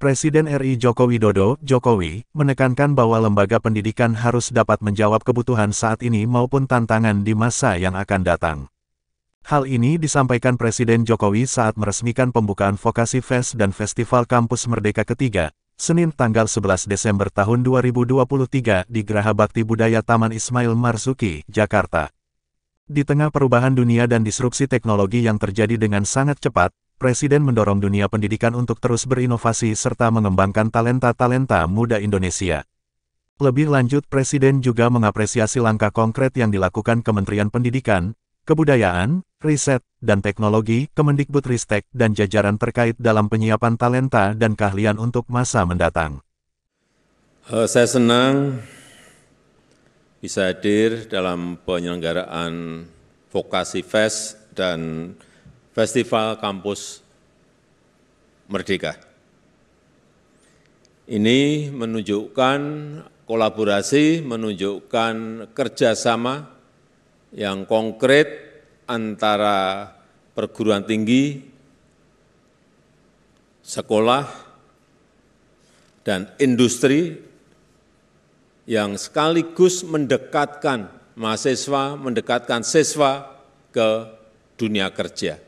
Presiden RI Joko Widodo, Jokowi, menekankan bahwa lembaga pendidikan harus dapat menjawab kebutuhan saat ini maupun tantangan di masa yang akan datang. Hal ini disampaikan Presiden Jokowi saat meresmikan pembukaan Vokasi Fest dan Festival Kampus Merdeka ketiga, Senin tanggal 11 Desember tahun 2023 di Geraha Bakti Budaya Taman Ismail Marzuki, Jakarta. Di tengah perubahan dunia dan disrupsi teknologi yang terjadi dengan sangat cepat, Presiden mendorong dunia pendidikan untuk terus berinovasi serta mengembangkan talenta-talenta muda Indonesia. Lebih lanjut Presiden juga mengapresiasi langkah konkret yang dilakukan Kementerian Pendidikan, Kebudayaan, Riset, dan Teknologi, Kemendikbudristek, dan jajaran terkait dalam penyiapan talenta dan keahlian untuk masa mendatang. Eh, saya senang bisa hadir dalam penyelenggaraan Vokasi Fest dan festival kampus merdeka. Ini menunjukkan kolaborasi, menunjukkan kerjasama yang konkret antara perguruan tinggi, sekolah, dan industri yang sekaligus mendekatkan mahasiswa, mendekatkan siswa ke dunia kerja.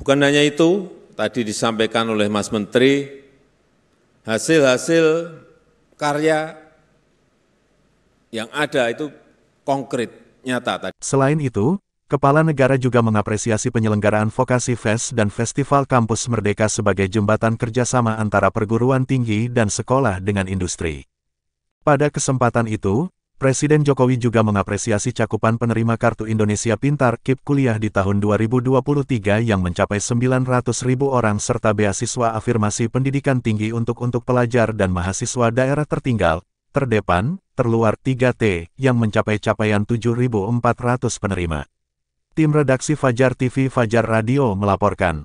Bukan hanya itu, tadi disampaikan oleh Mas Menteri, hasil-hasil karya yang ada itu konkret, nyata tadi. Selain itu, Kepala negara juga mengapresiasi penyelenggaraan Vokasi Fest dan Festival Kampus Merdeka sebagai jembatan kerjasama antara perguruan tinggi dan sekolah dengan industri. Pada kesempatan itu, Presiden Jokowi juga mengapresiasi cakupan penerima Kartu Indonesia Pintar KIP Kuliah di tahun 2023 yang mencapai 900 ribu orang serta beasiswa afirmasi pendidikan tinggi untuk untuk pelajar dan mahasiswa daerah tertinggal, terdepan, terluar 3T, yang mencapai capaian 7.400 penerima. Tim Redaksi Fajar TV Fajar Radio melaporkan.